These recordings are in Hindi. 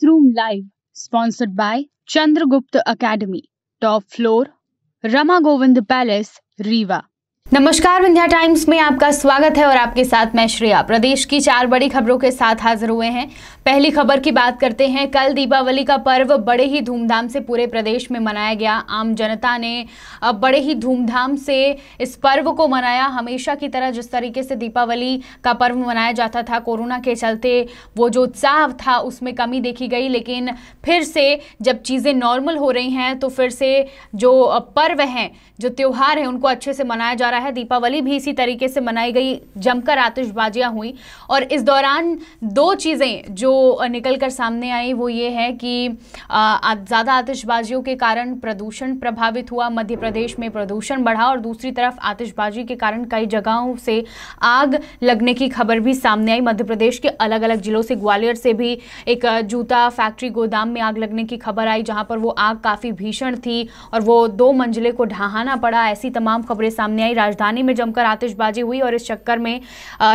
Science Room Live, sponsored by Chandragupta Academy, top floor, Rama Palace, Riva. नमस्कार विंध्या टाइम्स में आपका स्वागत है और आपके साथ मैं श्रेया प्रदेश की चार बड़ी खबरों के साथ हाजिर हुए हैं पहली खबर की बात करते हैं कल दीपावली का पर्व बड़े ही धूमधाम से पूरे प्रदेश में मनाया गया आम जनता ने बड़े ही धूमधाम से इस पर्व को मनाया हमेशा की तरह जिस तरीके से दीपावली का पर्व मनाया जाता था कोरोना के चलते वो जो उत्साह था उसमें कमी देखी गई लेकिन फिर से जब चीज़ें नॉर्मल हो रही हैं तो फिर से जो पर्व हैं जो त्यौहार हैं उनको अच्छे से मनाया जा रहा रहा है दीपावली भी इसी तरीके से मनाई गई जमकर आतिशबाजियां हुई और इस दौरान दो चीज़ें जो निकल कर सामने आई वो ये है कि ज़्यादा आतिशबाजियों के कारण प्रदूषण प्रभावित हुआ मध्य प्रदेश में प्रदूषण बढ़ा और दूसरी तरफ आतिशबाजी के कारण कई जगहों से आग लगने की खबर भी सामने आई मध्य प्रदेश के अलग अलग जिलों से ग्वालियर से भी एक जूता फैक्ट्री गोदाम में आग लगने की खबर आई जहां पर वो आग काफ़ी भीषण थी और वो दो मंजिले को ढहाना पड़ा ऐसी तमाम खबरें सामने आई राजधानी में जमकर आतिशबाजी हुई और इस चक्कर में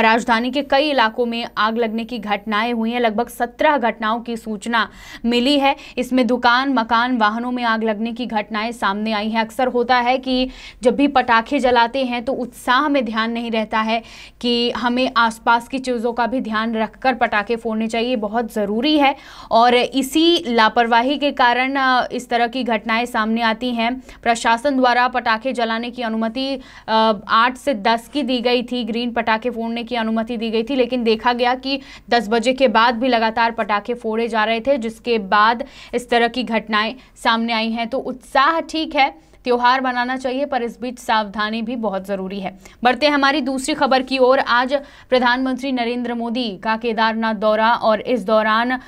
राजधानी के कई इलाकों में आग लगने की घटनाएं हुई हैं लगभग सत्रह घटनाओं की सूचना मिली है इसमें दुकान मकान वाहनों में आग लगने की घटनाएं सामने आई हैं अक्सर होता है कि जब भी पटाखे जलाते हैं तो उत्साह में ध्यान नहीं रहता है कि हमें आसपास की चीज़ों का भी ध्यान रखकर पटाखे फोड़ने चाहिए बहुत ज़रूरी है और इसी लापरवाही के कारण इस तरह की घटनाएं सामने आती हैं प्रशासन द्वारा पटाखे जलाने की अनुमति आठ से दस की दी गई थी ग्रीन पटाखे फोड़ने की अनुमति दी गई थी लेकिन देखा गया कि दस बजे के बाद भी लगातार पटाखे फोड़े जा रहे थे जिसके बाद इस तरह की घटनाएं सामने आई हैं तो उत्साह ठीक है त्यौहार मनाना चाहिए पर इस बीच सावधानी भी बहुत ज़रूरी है बढ़ते हमारी दूसरी खबर की ओर आज प्रधानमंत्री नरेंद्र मोदी का केदारनाथ दौरा और इस दौरान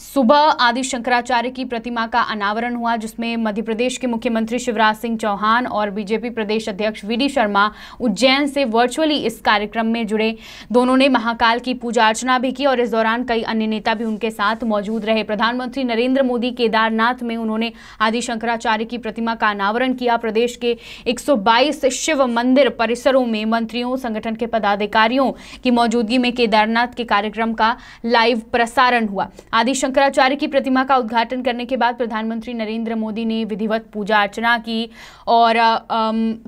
सुबह आदि शंकराचार्य की प्रतिमा का अनावरण हुआ जिसमें मध्य प्रदेश के मुख्यमंत्री शिवराज सिंह चौहान और बीजेपी प्रदेश अध्यक्ष वी डी शर्मा उज्जैन से वर्चुअली इस कार्यक्रम में जुड़े दोनों ने महाकाल की पूजा अर्चना भी की और इस दौरान कई अन्य नेता भी उनके साथ मौजूद रहे प्रधानमंत्री नरेंद्र मोदी केदारनाथ में उन्होंने आदि शंकराचार्य की प्रतिमा का अनावरण किया प्रदेश के एक शिव मंदिर परिसरों में मंत्रियों संगठन के पदाधिकारियों की मौजूदगी में केदारनाथ के कार्यक्रम का लाइव प्रसारण हुआ आदि शंकराचार्य की प्रतिमा का उद्घाटन करने के बाद प्रधानमंत्री नरेंद्र मोदी ने विधिवत पूजा अर्चना की और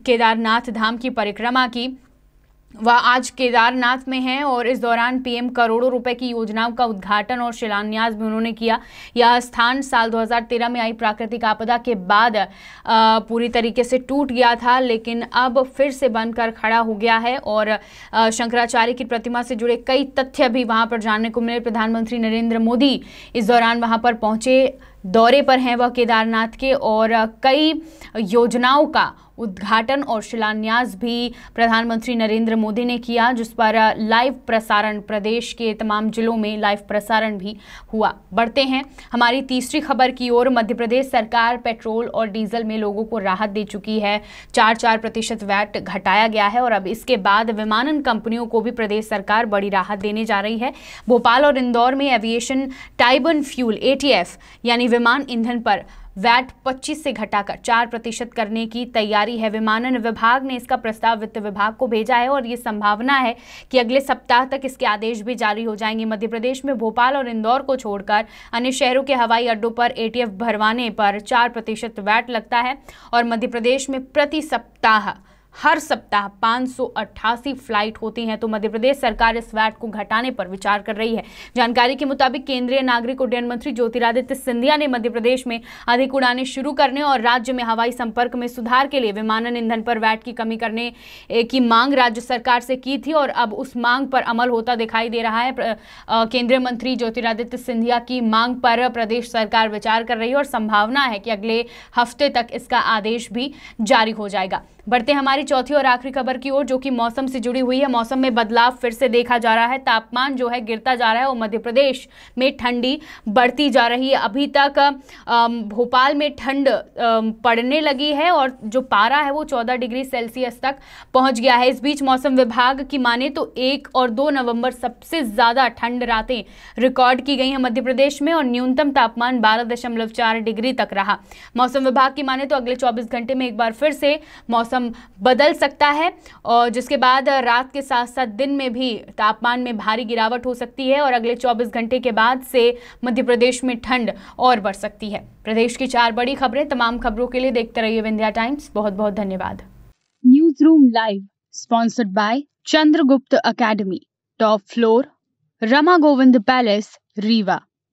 केदारनाथ धाम की परिक्रमा की वह आज केदारनाथ में हैं और इस दौरान पीएम करोड़ों रुपए की योजनाओं का उद्घाटन और शिलान्यास भी उन्होंने किया यह स्थान साल 2013 में आई प्राकृतिक आपदा के बाद आ, पूरी तरीके से टूट गया था लेकिन अब फिर से बनकर खड़ा हो गया है और शंकराचार्य की प्रतिमा से जुड़े कई तथ्य भी वहाँ पर जानने को मिले प्रधानमंत्री नरेंद्र मोदी इस दौरान वहाँ पर पहुँचे दौरे पर हैं वह केदारनाथ के और कई योजनाओं का उद्घाटन और शिलान्यास भी प्रधानमंत्री नरेंद्र मोदी ने किया जिस पर लाइव प्रसारण प्रदेश के तमाम जिलों में लाइव प्रसारण भी हुआ बढ़ते हैं हमारी तीसरी खबर की ओर मध्य प्रदेश सरकार पेट्रोल और डीजल में लोगों को राहत दे चुकी है चार चार प्रतिशत वैट घटाया गया है और अब इसके बाद विमानन कंपनियों को भी प्रदेश सरकार बड़ी राहत देने जा रही है भोपाल और इंदौर में एविएशन टाइबन फ्यूल ए यानी विमान ईंधन पर वैट 25 से घटाकर 4 प्रतिशत करने की तैयारी है विमानन विभाग ने इसका प्रस्ताव वित्त विभाग को भेजा है और ये संभावना है कि अगले सप्ताह तक इसके आदेश भी जारी हो जाएंगे मध्य प्रदेश में भोपाल और इंदौर को छोड़कर अन्य शहरों के हवाई अड्डों पर एटीएफ भरवाने पर 4 प्रतिशत वैट लगता है और मध्य प्रदेश में प्रति सप्ताह हर सप्ताह पाँच फ्लाइट होती हैं तो मध्य प्रदेश सरकार इस वैट को घटाने पर विचार कर रही है जानकारी के मुताबिक केंद्रीय नागरिक उड्डयन मंत्री ज्योतिरादित्य सिंधिया ने मध्य प्रदेश में अधिक उड़ानें शुरू करने और राज्य में हवाई संपर्क में सुधार के लिए विमानन ईंधन पर वैट की कमी करने की मांग राज्य सरकार से की थी और अब उस मांग पर अमल होता दिखाई दे रहा है केंद्रीय मंत्री ज्योतिरादित्य सिंधिया की मांग पर प्रदेश सरकार विचार कर रही है और संभावना है कि अगले हफ्ते तक इसका आदेश भी जारी हो जाएगा बढ़ते हमारे हमारी चौथी और आखिरी खबर की ओर जो कि मौसम से जुड़ी हुई है मौसम में बदलाव फिर से देखा जा रहा है तापमान जो है गिरता जा रहा है और मध्य प्रदेश में ठंडी बढ़ती जा रही है अभी तक भोपाल में ठंड पड़ने लगी है और जो पारा है वो चौदह डिग्री सेल्सियस तक पहुंच गया है इस बीच मौसम विभाग की माने तो एक और दो नवम्बर सबसे ज़्यादा ठंड रातें रिकॉर्ड की गई हैं मध्य प्रदेश में और न्यूनतम तापमान बारह डिग्री तक रहा मौसम विभाग की माने तो अगले चौबीस घंटे में एक बार फिर से मौसम बदल सकता है और जिसके बाद रात के साथ साथ दिन में भी तापमान में भारी गिरावट हो सकती है और अगले 24 घंटे के बाद से मध्य प्रदेश में ठंड और बढ़ सकती है प्रदेश की चार बड़ी खबरें तमाम खबरों के लिए देखते रहिए विंध्या टाइम्स बहुत बहुत धन्यवाद news room live sponsored by Chandragupta academy top floor Rama Govind palace Rewa